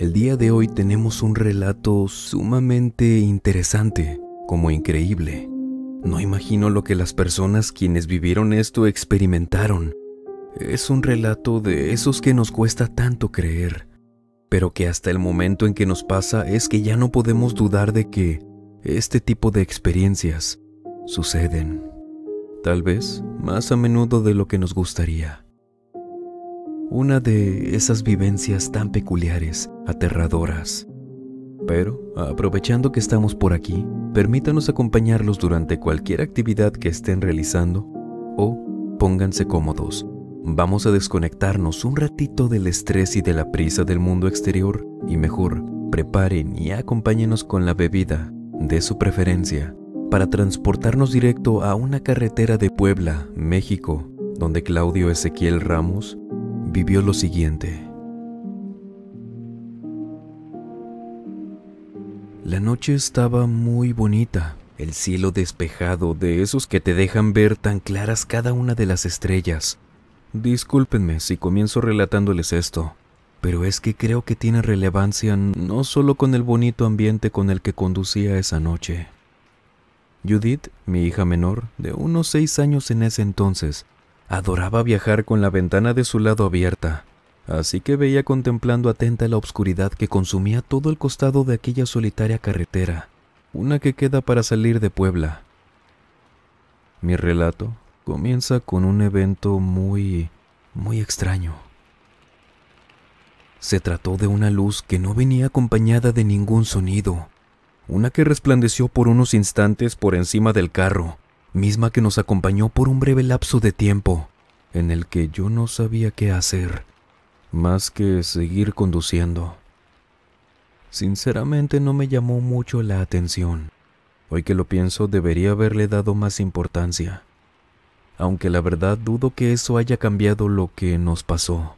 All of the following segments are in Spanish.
El día de hoy tenemos un relato sumamente interesante, como increíble. No imagino lo que las personas quienes vivieron esto experimentaron. Es un relato de esos que nos cuesta tanto creer, pero que hasta el momento en que nos pasa es que ya no podemos dudar de que este tipo de experiencias suceden. Tal vez más a menudo de lo que nos gustaría. Una de esas vivencias tan peculiares, aterradoras. Pero, aprovechando que estamos por aquí, permítanos acompañarlos durante cualquier actividad que estén realizando o pónganse cómodos. Vamos a desconectarnos un ratito del estrés y de la prisa del mundo exterior y mejor, preparen y acompáñenos con la bebida, de su preferencia, para transportarnos directo a una carretera de Puebla, México, donde Claudio Ezequiel Ramos vivió lo siguiente. La noche estaba muy bonita, el cielo despejado de esos que te dejan ver tan claras cada una de las estrellas. Discúlpenme si comienzo relatándoles esto, pero es que creo que tiene relevancia no solo con el bonito ambiente con el que conducía esa noche. Judith, mi hija menor, de unos seis años en ese entonces, Adoraba viajar con la ventana de su lado abierta, así que veía contemplando atenta la oscuridad que consumía todo el costado de aquella solitaria carretera, una que queda para salir de Puebla. Mi relato comienza con un evento muy, muy extraño. Se trató de una luz que no venía acompañada de ningún sonido, una que resplandeció por unos instantes por encima del carro, misma que nos acompañó por un breve lapso de tiempo en el que yo no sabía qué hacer, más que seguir conduciendo. Sinceramente no me llamó mucho la atención. Hoy que lo pienso debería haberle dado más importancia, aunque la verdad dudo que eso haya cambiado lo que nos pasó.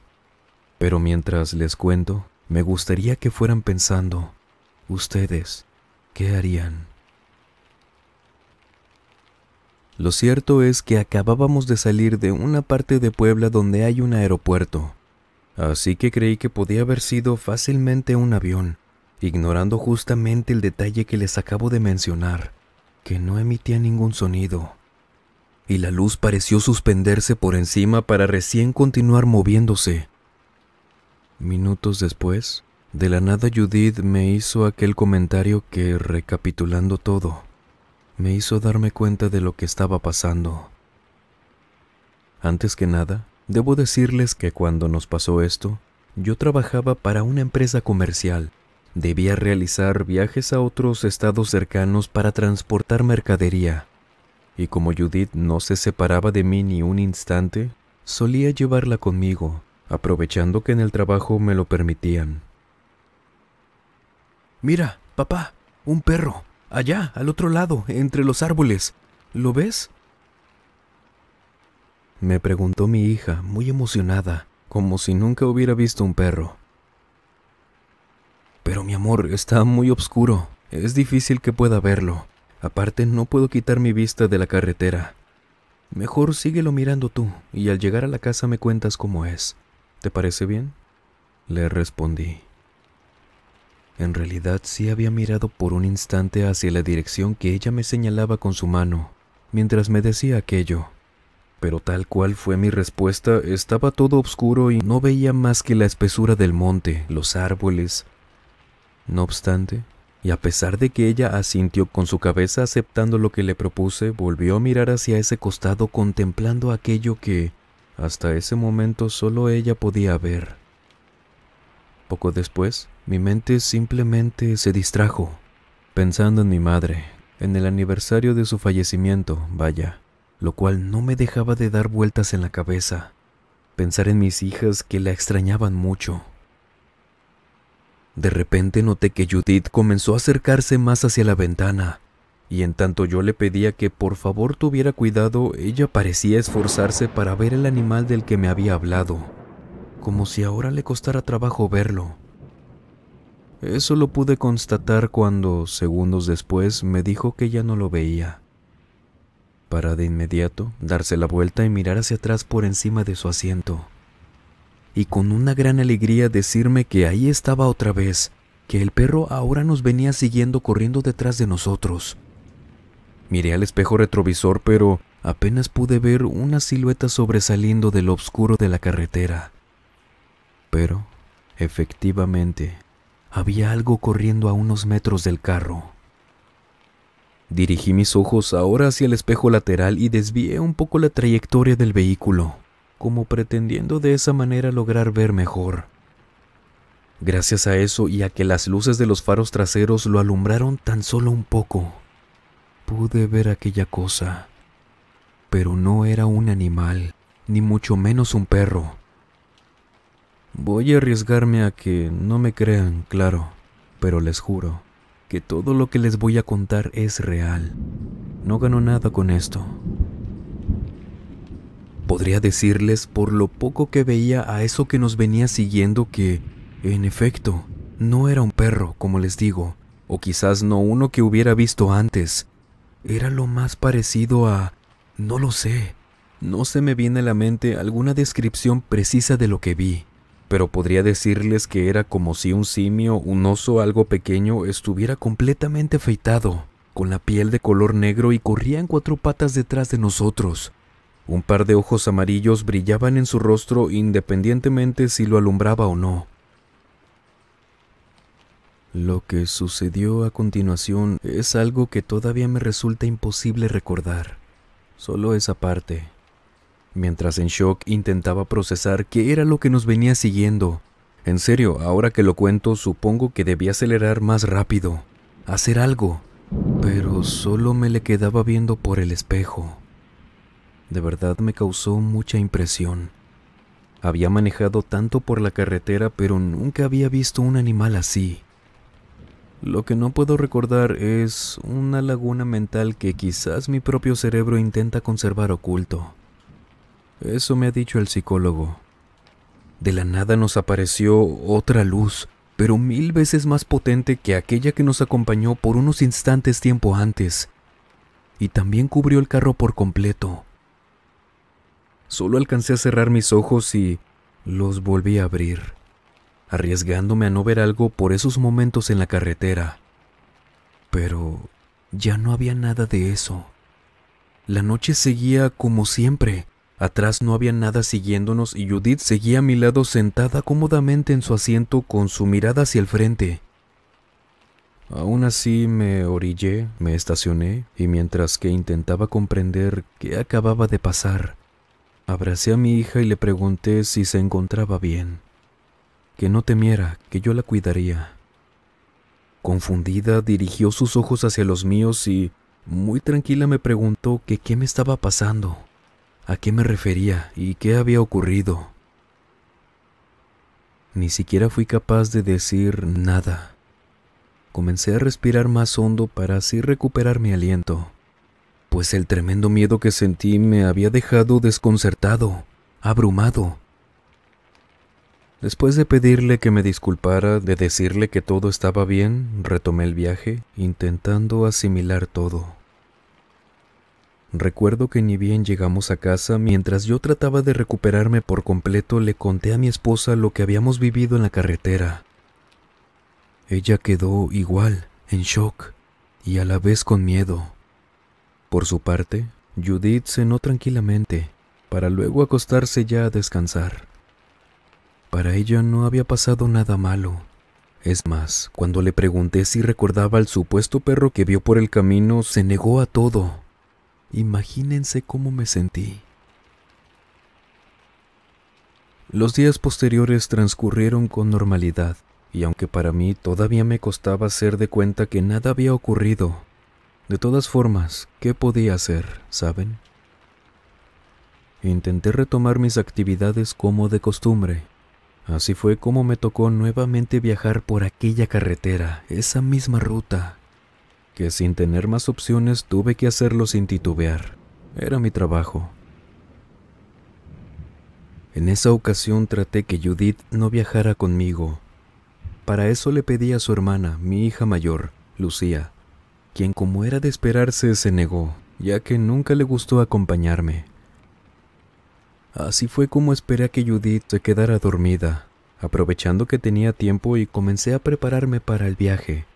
Pero mientras les cuento, me gustaría que fueran pensando, ustedes, ¿qué harían? Lo cierto es que acabábamos de salir de una parte de Puebla donde hay un aeropuerto, así que creí que podía haber sido fácilmente un avión, ignorando justamente el detalle que les acabo de mencionar, que no emitía ningún sonido. Y la luz pareció suspenderse por encima para recién continuar moviéndose. Minutos después, de la nada Judith me hizo aquel comentario que, recapitulando todo, me hizo darme cuenta de lo que estaba pasando. Antes que nada, debo decirles que cuando nos pasó esto, yo trabajaba para una empresa comercial. Debía realizar viajes a otros estados cercanos para transportar mercadería. Y como Judith no se separaba de mí ni un instante, solía llevarla conmigo, aprovechando que en el trabajo me lo permitían. Mira, papá, un perro, Allá, al otro lado, entre los árboles. ¿Lo ves? Me preguntó mi hija, muy emocionada, como si nunca hubiera visto un perro. Pero mi amor, está muy oscuro. Es difícil que pueda verlo. Aparte, no puedo quitar mi vista de la carretera. Mejor síguelo mirando tú, y al llegar a la casa me cuentas cómo es. ¿Te parece bien? Le respondí. En realidad sí había mirado por un instante hacia la dirección que ella me señalaba con su mano, mientras me decía aquello. Pero tal cual fue mi respuesta, estaba todo oscuro y no veía más que la espesura del monte, los árboles. No obstante, y a pesar de que ella asintió con su cabeza aceptando lo que le propuse, volvió a mirar hacia ese costado contemplando aquello que hasta ese momento solo ella podía ver. Poco después, mi mente simplemente se distrajo, pensando en mi madre, en el aniversario de su fallecimiento, vaya, lo cual no me dejaba de dar vueltas en la cabeza, pensar en mis hijas que la extrañaban mucho. De repente noté que Judith comenzó a acercarse más hacia la ventana, y en tanto yo le pedía que por favor tuviera cuidado, ella parecía esforzarse para ver el animal del que me había hablado como si ahora le costara trabajo verlo. Eso lo pude constatar cuando, segundos después, me dijo que ya no lo veía, para de inmediato darse la vuelta y mirar hacia atrás por encima de su asiento, y con una gran alegría decirme que ahí estaba otra vez, que el perro ahora nos venía siguiendo corriendo detrás de nosotros. Miré al espejo retrovisor, pero apenas pude ver una silueta sobresaliendo del obscuro de la carretera. Pero, efectivamente, había algo corriendo a unos metros del carro. Dirigí mis ojos ahora hacia el espejo lateral y desvié un poco la trayectoria del vehículo, como pretendiendo de esa manera lograr ver mejor. Gracias a eso y a que las luces de los faros traseros lo alumbraron tan solo un poco, pude ver aquella cosa. Pero no era un animal, ni mucho menos un perro. Voy a arriesgarme a que no me crean, claro, pero les juro que todo lo que les voy a contar es real. No gano nada con esto. Podría decirles por lo poco que veía a eso que nos venía siguiendo que, en efecto, no era un perro, como les digo, o quizás no uno que hubiera visto antes. Era lo más parecido a... no lo sé. No se me viene a la mente alguna descripción precisa de lo que vi, pero podría decirles que era como si un simio, un oso algo pequeño, estuviera completamente afeitado, con la piel de color negro y corría en cuatro patas detrás de nosotros. Un par de ojos amarillos brillaban en su rostro independientemente si lo alumbraba o no. Lo que sucedió a continuación es algo que todavía me resulta imposible recordar, solo esa parte, mientras en shock intentaba procesar qué era lo que nos venía siguiendo. En serio, ahora que lo cuento, supongo que debía acelerar más rápido, hacer algo, pero solo me le quedaba viendo por el espejo. De verdad me causó mucha impresión. Había manejado tanto por la carretera, pero nunca había visto un animal así. Lo que no puedo recordar es una laguna mental que quizás mi propio cerebro intenta conservar oculto. Eso me ha dicho el psicólogo. De la nada nos apareció otra luz, pero mil veces más potente que aquella que nos acompañó por unos instantes tiempo antes, y también cubrió el carro por completo. Solo alcancé a cerrar mis ojos y los volví a abrir, arriesgándome a no ver algo por esos momentos en la carretera. Pero ya no había nada de eso. La noche seguía como siempre, Atrás no había nada siguiéndonos y Judith seguía a mi lado sentada cómodamente en su asiento con su mirada hacia el frente. Aún así me orillé, me estacioné y mientras que intentaba comprender qué acababa de pasar, abracé a mi hija y le pregunté si se encontraba bien, que no temiera, que yo la cuidaría. Confundida, dirigió sus ojos hacia los míos y, muy tranquila, me preguntó que qué me estaba pasando a qué me refería y qué había ocurrido. Ni siquiera fui capaz de decir nada. Comencé a respirar más hondo para así recuperar mi aliento, pues el tremendo miedo que sentí me había dejado desconcertado, abrumado. Después de pedirle que me disculpara, de decirle que todo estaba bien, retomé el viaje, intentando asimilar todo. Recuerdo que ni bien llegamos a casa, mientras yo trataba de recuperarme por completo, le conté a mi esposa lo que habíamos vivido en la carretera. Ella quedó igual, en shock, y a la vez con miedo. Por su parte, Judith cenó tranquilamente, para luego acostarse ya a descansar. Para ella no había pasado nada malo. Es más, cuando le pregunté si recordaba al supuesto perro que vio por el camino, se negó a todo Imagínense cómo me sentí. Los días posteriores transcurrieron con normalidad, y aunque para mí todavía me costaba hacer de cuenta que nada había ocurrido, de todas formas, ¿qué podía hacer, saben? Intenté retomar mis actividades como de costumbre. Así fue como me tocó nuevamente viajar por aquella carretera, esa misma ruta, que sin tener más opciones tuve que hacerlo sin titubear. Era mi trabajo. En esa ocasión traté que Judith no viajara conmigo. Para eso le pedí a su hermana, mi hija mayor, Lucía, quien como era de esperarse se negó, ya que nunca le gustó acompañarme. Así fue como esperé a que Judith se quedara dormida, aprovechando que tenía tiempo y comencé a prepararme para el viaje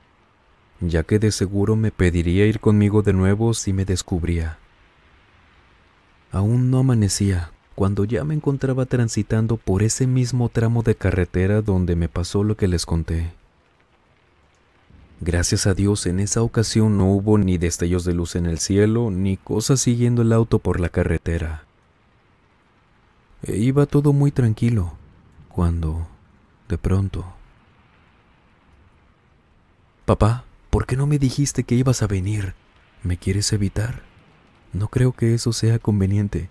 ya que de seguro me pediría ir conmigo de nuevo si me descubría. Aún no amanecía, cuando ya me encontraba transitando por ese mismo tramo de carretera donde me pasó lo que les conté. Gracias a Dios en esa ocasión no hubo ni destellos de luz en el cielo ni cosas siguiendo el auto por la carretera. E iba todo muy tranquilo cuando, de pronto... Papá, ¿Por qué no me dijiste que ibas a venir? ¿Me quieres evitar? No creo que eso sea conveniente.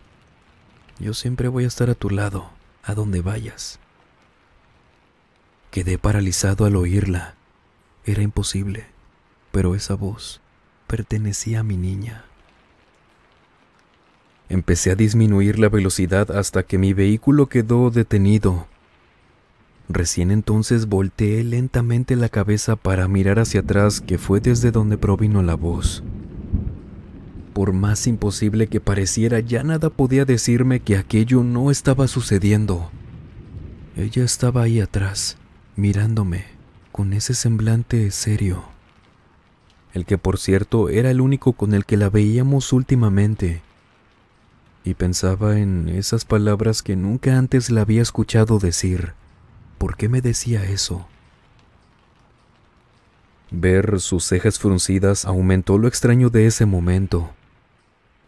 Yo siempre voy a estar a tu lado, a donde vayas. Quedé paralizado al oírla. Era imposible, pero esa voz pertenecía a mi niña. Empecé a disminuir la velocidad hasta que mi vehículo quedó detenido Recién entonces volteé lentamente la cabeza para mirar hacia atrás, que fue desde donde provino la voz. Por más imposible que pareciera, ya nada podía decirme que aquello no estaba sucediendo. Ella estaba ahí atrás, mirándome, con ese semblante serio. El que por cierto era el único con el que la veíamos últimamente. Y pensaba en esas palabras que nunca antes la había escuchado decir. ¿Por qué me decía eso? Ver sus cejas fruncidas aumentó lo extraño de ese momento,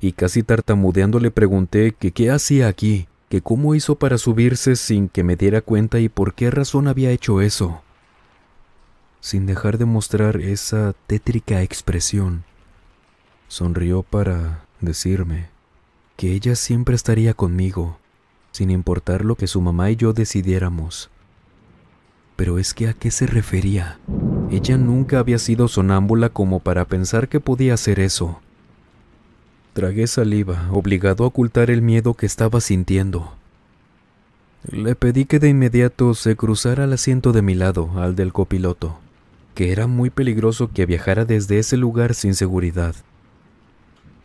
y casi tartamudeando le pregunté que qué hacía aquí, que cómo hizo para subirse sin que me diera cuenta y por qué razón había hecho eso. Sin dejar de mostrar esa tétrica expresión, sonrió para decirme que ella siempre estaría conmigo, sin importar lo que su mamá y yo decidiéramos. Pero es que a qué se refería. Ella nunca había sido sonámbula como para pensar que podía hacer eso. Tragué saliva, obligado a ocultar el miedo que estaba sintiendo. Le pedí que de inmediato se cruzara al asiento de mi lado, al del copiloto, que era muy peligroso que viajara desde ese lugar sin seguridad.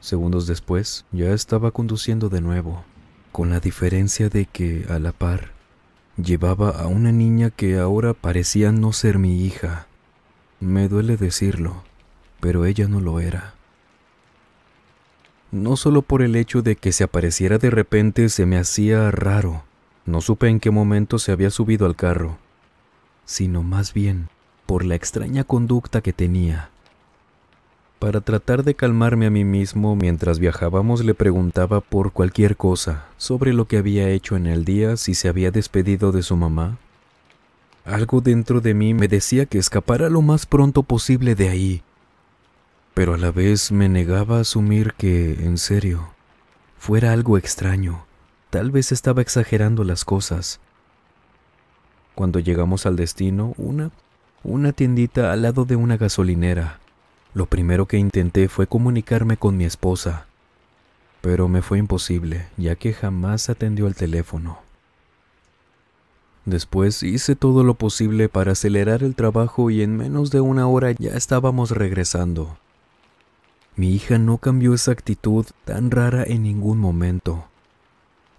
Segundos después, ya estaba conduciendo de nuevo, con la diferencia de que, a la par, llevaba a una niña que ahora parecía no ser mi hija. Me duele decirlo, pero ella no lo era. No solo por el hecho de que se apareciera de repente se me hacía raro, no supe en qué momento se había subido al carro, sino más bien por la extraña conducta que tenía. Para tratar de calmarme a mí mismo mientras viajábamos le preguntaba por cualquier cosa, sobre lo que había hecho en el día, si se había despedido de su mamá. Algo dentro de mí me decía que escapara lo más pronto posible de ahí, pero a la vez me negaba a asumir que, en serio, fuera algo extraño. Tal vez estaba exagerando las cosas. Cuando llegamos al destino, una, una tiendita al lado de una gasolinera, lo primero que intenté fue comunicarme con mi esposa, pero me fue imposible, ya que jamás atendió al teléfono. Después hice todo lo posible para acelerar el trabajo y en menos de una hora ya estábamos regresando. Mi hija no cambió esa actitud tan rara en ningún momento,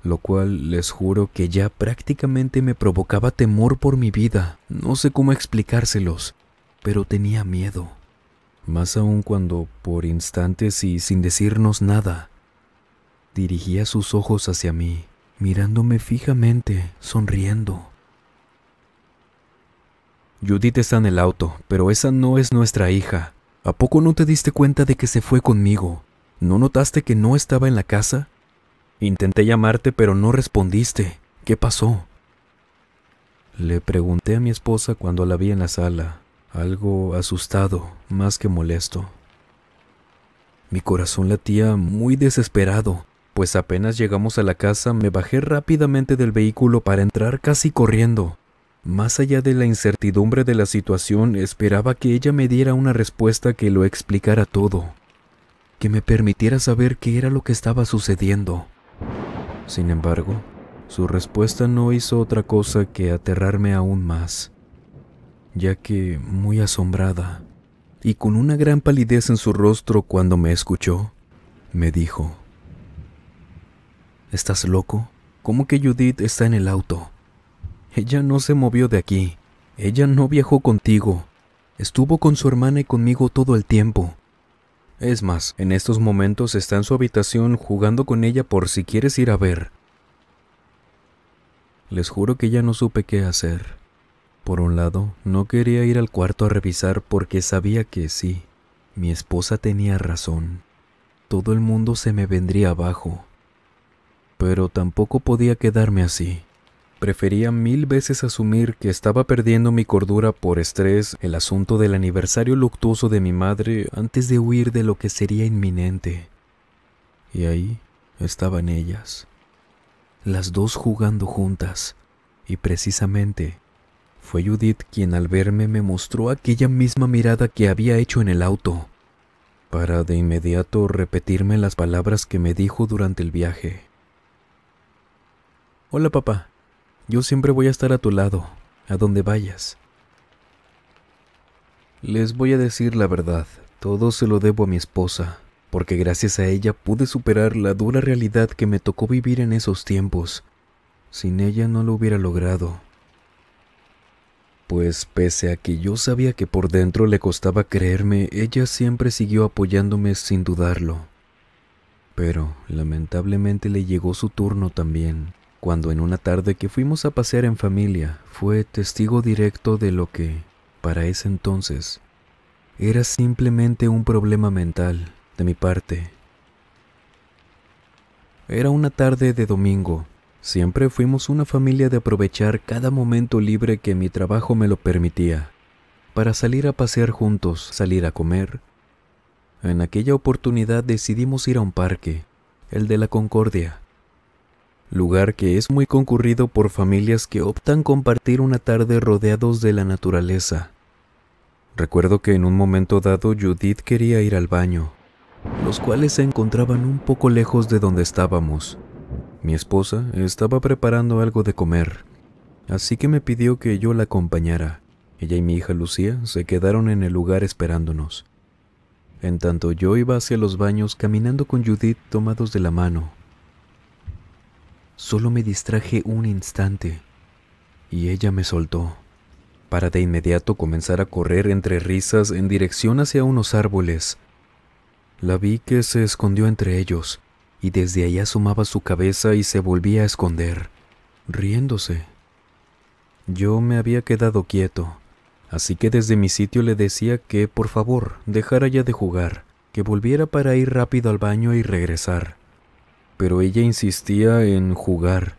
lo cual les juro que ya prácticamente me provocaba temor por mi vida. No sé cómo explicárselos, pero tenía miedo más aún cuando, por instantes y sin decirnos nada, dirigía sus ojos hacia mí, mirándome fijamente, sonriendo. Judith está en el auto, pero esa no es nuestra hija. ¿A poco no te diste cuenta de que se fue conmigo? ¿No notaste que no estaba en la casa? Intenté llamarte, pero no respondiste. ¿Qué pasó? Le pregunté a mi esposa cuando la vi en la sala, algo asustado más que molesto. Mi corazón latía muy desesperado, pues apenas llegamos a la casa me bajé rápidamente del vehículo para entrar casi corriendo. Más allá de la incertidumbre de la situación, esperaba que ella me diera una respuesta que lo explicara todo, que me permitiera saber qué era lo que estaba sucediendo. Sin embargo, su respuesta no hizo otra cosa que aterrarme aún más ya que muy asombrada y con una gran palidez en su rostro cuando me escuchó, me dijo, ¿Estás loco? ¿Cómo que Judith está en el auto? Ella no se movió de aquí, ella no viajó contigo, estuvo con su hermana y conmigo todo el tiempo. Es más, en estos momentos está en su habitación jugando con ella por si quieres ir a ver. Les juro que ya no supe qué hacer. Por un lado, no quería ir al cuarto a revisar porque sabía que sí, mi esposa tenía razón. Todo el mundo se me vendría abajo. Pero tampoco podía quedarme así. Prefería mil veces asumir que estaba perdiendo mi cordura por estrés el asunto del aniversario luctuoso de mi madre antes de huir de lo que sería inminente. Y ahí estaban ellas, las dos jugando juntas, y precisamente fue Judith quien al verme me mostró aquella misma mirada que había hecho en el auto, para de inmediato repetirme las palabras que me dijo durante el viaje. Hola papá, yo siempre voy a estar a tu lado, a donde vayas. Les voy a decir la verdad, todo se lo debo a mi esposa, porque gracias a ella pude superar la dura realidad que me tocó vivir en esos tiempos. Sin ella no lo hubiera logrado pues pese a que yo sabía que por dentro le costaba creerme, ella siempre siguió apoyándome sin dudarlo. Pero lamentablemente le llegó su turno también, cuando en una tarde que fuimos a pasear en familia, fue testigo directo de lo que, para ese entonces, era simplemente un problema mental de mi parte. Era una tarde de domingo, Siempre fuimos una familia de aprovechar cada momento libre que mi trabajo me lo permitía, para salir a pasear juntos, salir a comer. En aquella oportunidad decidimos ir a un parque, el de la Concordia, lugar que es muy concurrido por familias que optan compartir una tarde rodeados de la naturaleza. Recuerdo que en un momento dado Judith quería ir al baño, los cuales se encontraban un poco lejos de donde estábamos, mi esposa estaba preparando algo de comer, así que me pidió que yo la acompañara. Ella y mi hija Lucía se quedaron en el lugar esperándonos. En tanto yo iba hacia los baños caminando con Judith tomados de la mano. Solo me distraje un instante y ella me soltó, para de inmediato comenzar a correr entre risas en dirección hacia unos árboles. La vi que se escondió entre ellos y desde allá asomaba su cabeza y se volvía a esconder, riéndose. Yo me había quedado quieto, así que desde mi sitio le decía que, por favor, dejara ya de jugar, que volviera para ir rápido al baño y regresar. Pero ella insistía en jugar,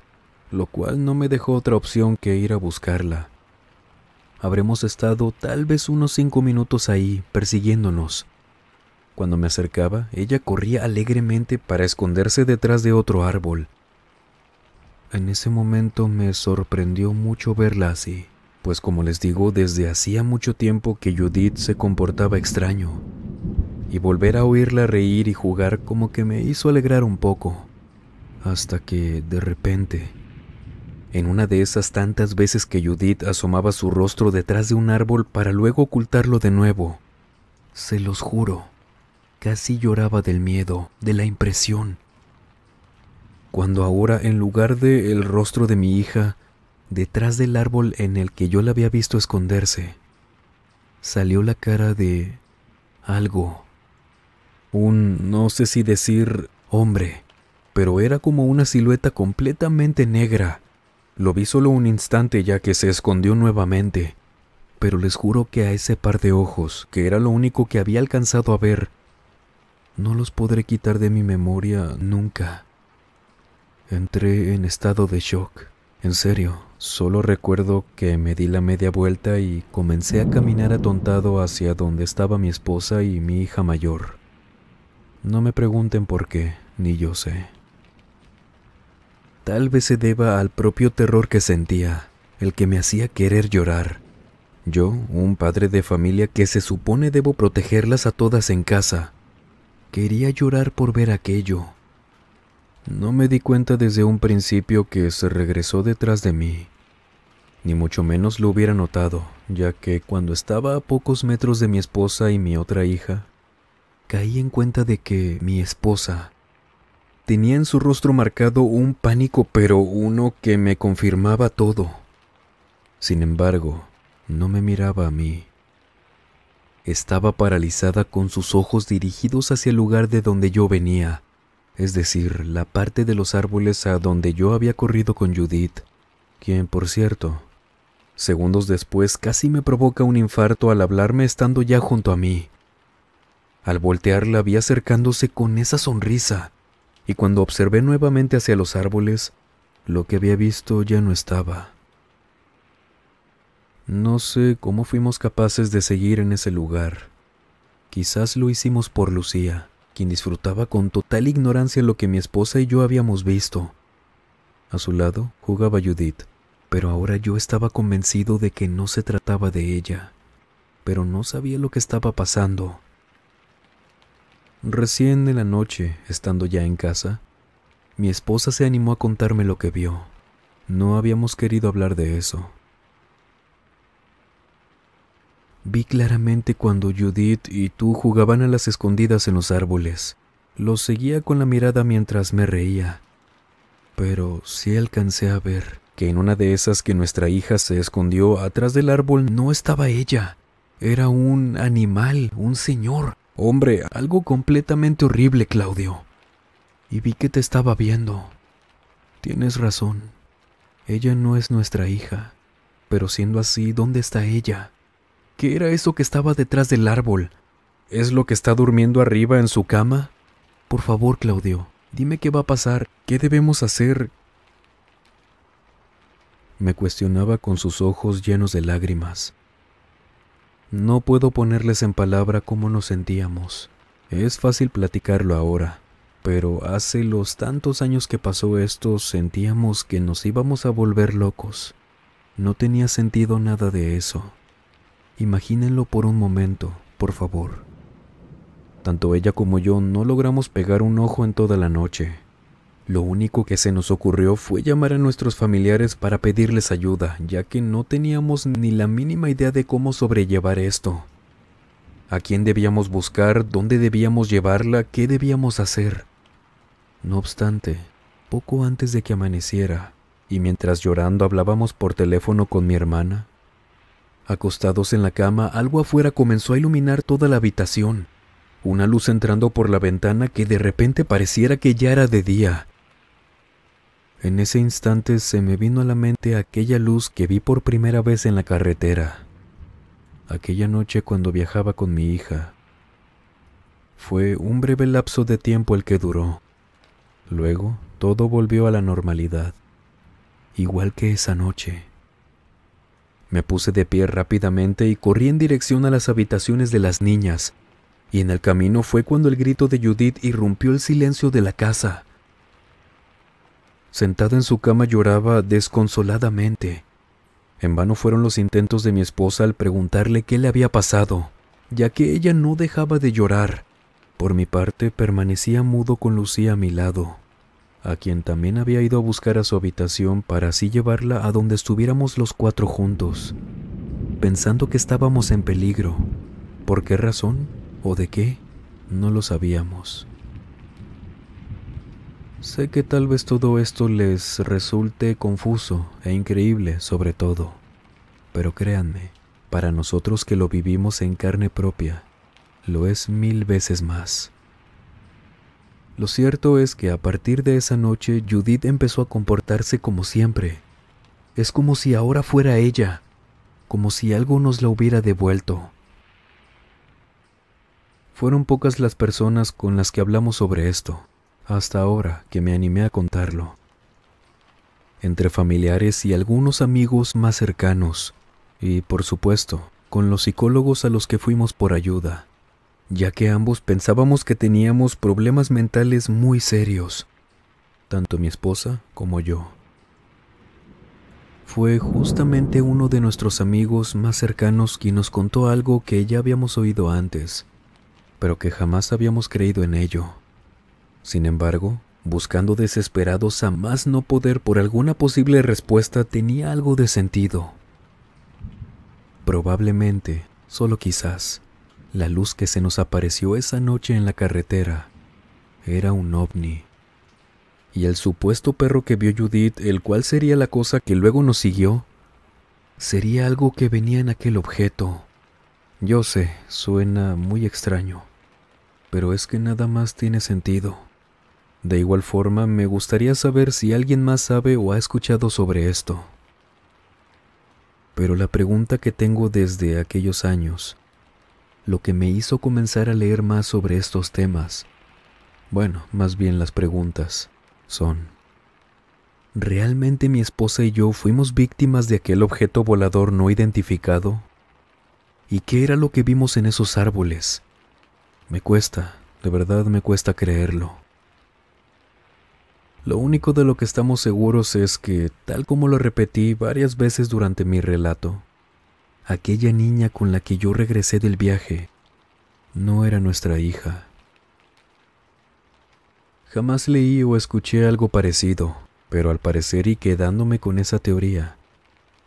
lo cual no me dejó otra opción que ir a buscarla. Habremos estado tal vez unos cinco minutos ahí persiguiéndonos, cuando me acercaba, ella corría alegremente para esconderse detrás de otro árbol. En ese momento me sorprendió mucho verla así, pues como les digo, desde hacía mucho tiempo que Judith se comportaba extraño, y volver a oírla reír y jugar como que me hizo alegrar un poco, hasta que, de repente, en una de esas tantas veces que Judith asomaba su rostro detrás de un árbol para luego ocultarlo de nuevo, se los juro, Casi lloraba del miedo, de la impresión. Cuando ahora, en lugar de el rostro de mi hija, detrás del árbol en el que yo la había visto esconderse, salió la cara de algo. Un, no sé si decir hombre, pero era como una silueta completamente negra. Lo vi solo un instante ya que se escondió nuevamente, pero les juro que a ese par de ojos, que era lo único que había alcanzado a ver, no los podré quitar de mi memoria nunca. Entré en estado de shock. En serio, solo recuerdo que me di la media vuelta y comencé a caminar atontado hacia donde estaba mi esposa y mi hija mayor. No me pregunten por qué, ni yo sé. Tal vez se deba al propio terror que sentía, el que me hacía querer llorar. Yo, un padre de familia que se supone debo protegerlas a todas en casa, Quería llorar por ver aquello. No me di cuenta desde un principio que se regresó detrás de mí, ni mucho menos lo hubiera notado, ya que cuando estaba a pocos metros de mi esposa y mi otra hija, caí en cuenta de que mi esposa tenía en su rostro marcado un pánico, pero uno que me confirmaba todo. Sin embargo, no me miraba a mí. Estaba paralizada con sus ojos dirigidos hacia el lugar de donde yo venía, es decir, la parte de los árboles a donde yo había corrido con Judith, quien, por cierto, segundos después casi me provoca un infarto al hablarme estando ya junto a mí. Al voltearla vi acercándose con esa sonrisa, y cuando observé nuevamente hacia los árboles, lo que había visto ya no estaba. No sé cómo fuimos capaces de seguir en ese lugar. Quizás lo hicimos por Lucía, quien disfrutaba con total ignorancia lo que mi esposa y yo habíamos visto. A su lado jugaba Judith, pero ahora yo estaba convencido de que no se trataba de ella, pero no sabía lo que estaba pasando. Recién en la noche, estando ya en casa, mi esposa se animó a contarme lo que vio. No habíamos querido hablar de eso, Vi claramente cuando Judith y tú jugaban a las escondidas en los árboles. Los seguía con la mirada mientras me reía. Pero sí alcancé a ver que en una de esas que nuestra hija se escondió atrás del árbol no estaba ella. Era un animal, un señor. Hombre, algo completamente horrible, Claudio. Y vi que te estaba viendo. Tienes razón. Ella no es nuestra hija. Pero siendo así, ¿dónde está ella? ¿Qué era eso que estaba detrás del árbol? ¿Es lo que está durmiendo arriba en su cama? Por favor, Claudio, dime qué va a pasar, qué debemos hacer. Me cuestionaba con sus ojos llenos de lágrimas. No puedo ponerles en palabra cómo nos sentíamos. Es fácil platicarlo ahora, pero hace los tantos años que pasó esto sentíamos que nos íbamos a volver locos. No tenía sentido nada de eso. Imagínenlo por un momento, por favor. Tanto ella como yo no logramos pegar un ojo en toda la noche. Lo único que se nos ocurrió fue llamar a nuestros familiares para pedirles ayuda, ya que no teníamos ni la mínima idea de cómo sobrellevar esto. A quién debíamos buscar, dónde debíamos llevarla, qué debíamos hacer. No obstante, poco antes de que amaneciera, y mientras llorando hablábamos por teléfono con mi hermana, Acostados en la cama, algo afuera comenzó a iluminar toda la habitación. Una luz entrando por la ventana que de repente pareciera que ya era de día. En ese instante se me vino a la mente aquella luz que vi por primera vez en la carretera, aquella noche cuando viajaba con mi hija. Fue un breve lapso de tiempo el que duró. Luego todo volvió a la normalidad, igual que esa noche. Me puse de pie rápidamente y corrí en dirección a las habitaciones de las niñas, y en el camino fue cuando el grito de Judith irrumpió el silencio de la casa. Sentada en su cama lloraba desconsoladamente. En vano fueron los intentos de mi esposa al preguntarle qué le había pasado, ya que ella no dejaba de llorar. Por mi parte, permanecía mudo con Lucía a mi lado a quien también había ido a buscar a su habitación para así llevarla a donde estuviéramos los cuatro juntos, pensando que estábamos en peligro. ¿Por qué razón o de qué? No lo sabíamos. Sé que tal vez todo esto les resulte confuso e increíble sobre todo, pero créanme, para nosotros que lo vivimos en carne propia, lo es mil veces más. Lo cierto es que a partir de esa noche Judith empezó a comportarse como siempre. Es como si ahora fuera ella, como si algo nos la hubiera devuelto. Fueron pocas las personas con las que hablamos sobre esto, hasta ahora que me animé a contarlo. Entre familiares y algunos amigos más cercanos, y por supuesto, con los psicólogos a los que fuimos por ayuda ya que ambos pensábamos que teníamos problemas mentales muy serios, tanto mi esposa como yo. Fue justamente uno de nuestros amigos más cercanos quien nos contó algo que ya habíamos oído antes, pero que jamás habíamos creído en ello. Sin embargo, buscando desesperados a más no poder por alguna posible respuesta, tenía algo de sentido. Probablemente, solo quizás, la luz que se nos apareció esa noche en la carretera era un ovni. Y el supuesto perro que vio Judith, el cual sería la cosa que luego nos siguió, sería algo que venía en aquel objeto. Yo sé, suena muy extraño, pero es que nada más tiene sentido. De igual forma, me gustaría saber si alguien más sabe o ha escuchado sobre esto. Pero la pregunta que tengo desde aquellos años lo que me hizo comenzar a leer más sobre estos temas. Bueno, más bien las preguntas son, ¿realmente mi esposa y yo fuimos víctimas de aquel objeto volador no identificado? ¿Y qué era lo que vimos en esos árboles? Me cuesta, de verdad me cuesta creerlo. Lo único de lo que estamos seguros es que, tal como lo repetí varias veces durante mi relato, aquella niña con la que yo regresé del viaje no era nuestra hija. Jamás leí o escuché algo parecido, pero al parecer y quedándome con esa teoría,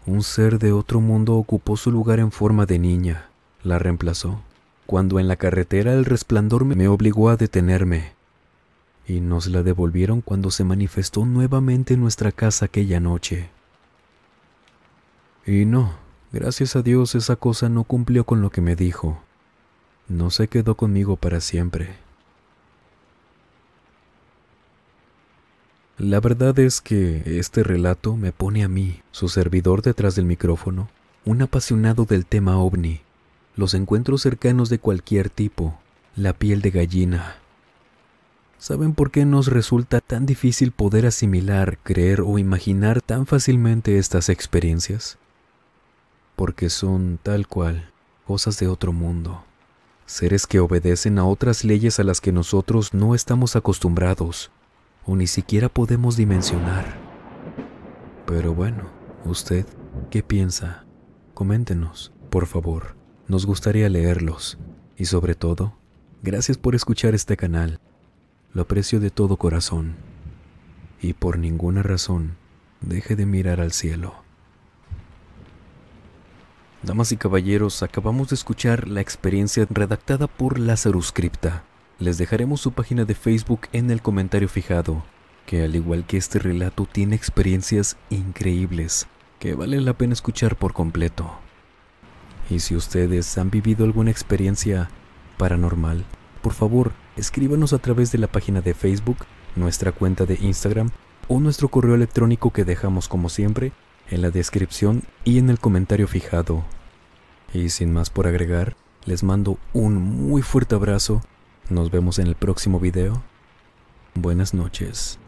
un ser de otro mundo ocupó su lugar en forma de niña, la reemplazó, cuando en la carretera el resplandor me obligó a detenerme, y nos la devolvieron cuando se manifestó nuevamente en nuestra casa aquella noche. Y no, Gracias a Dios esa cosa no cumplió con lo que me dijo. No se quedó conmigo para siempre. La verdad es que este relato me pone a mí, su servidor detrás del micrófono, un apasionado del tema ovni, los encuentros cercanos de cualquier tipo, la piel de gallina. ¿Saben por qué nos resulta tan difícil poder asimilar, creer o imaginar tan fácilmente estas experiencias? porque son, tal cual, cosas de otro mundo, seres que obedecen a otras leyes a las que nosotros no estamos acostumbrados o ni siquiera podemos dimensionar. Pero bueno, usted, ¿qué piensa? Coméntenos, por favor, nos gustaría leerlos y sobre todo, gracias por escuchar este canal, lo aprecio de todo corazón y por ninguna razón deje de mirar al cielo. Damas y caballeros, acabamos de escuchar la experiencia redactada por Lazarus Cripta. Les dejaremos su página de Facebook en el comentario fijado, que al igual que este relato tiene experiencias increíbles, que vale la pena escuchar por completo. Y si ustedes han vivido alguna experiencia paranormal, por favor, escríbanos a través de la página de Facebook, nuestra cuenta de Instagram o nuestro correo electrónico que dejamos como siempre en la descripción y en el comentario fijado. Y sin más por agregar, les mando un muy fuerte abrazo. Nos vemos en el próximo video. Buenas noches.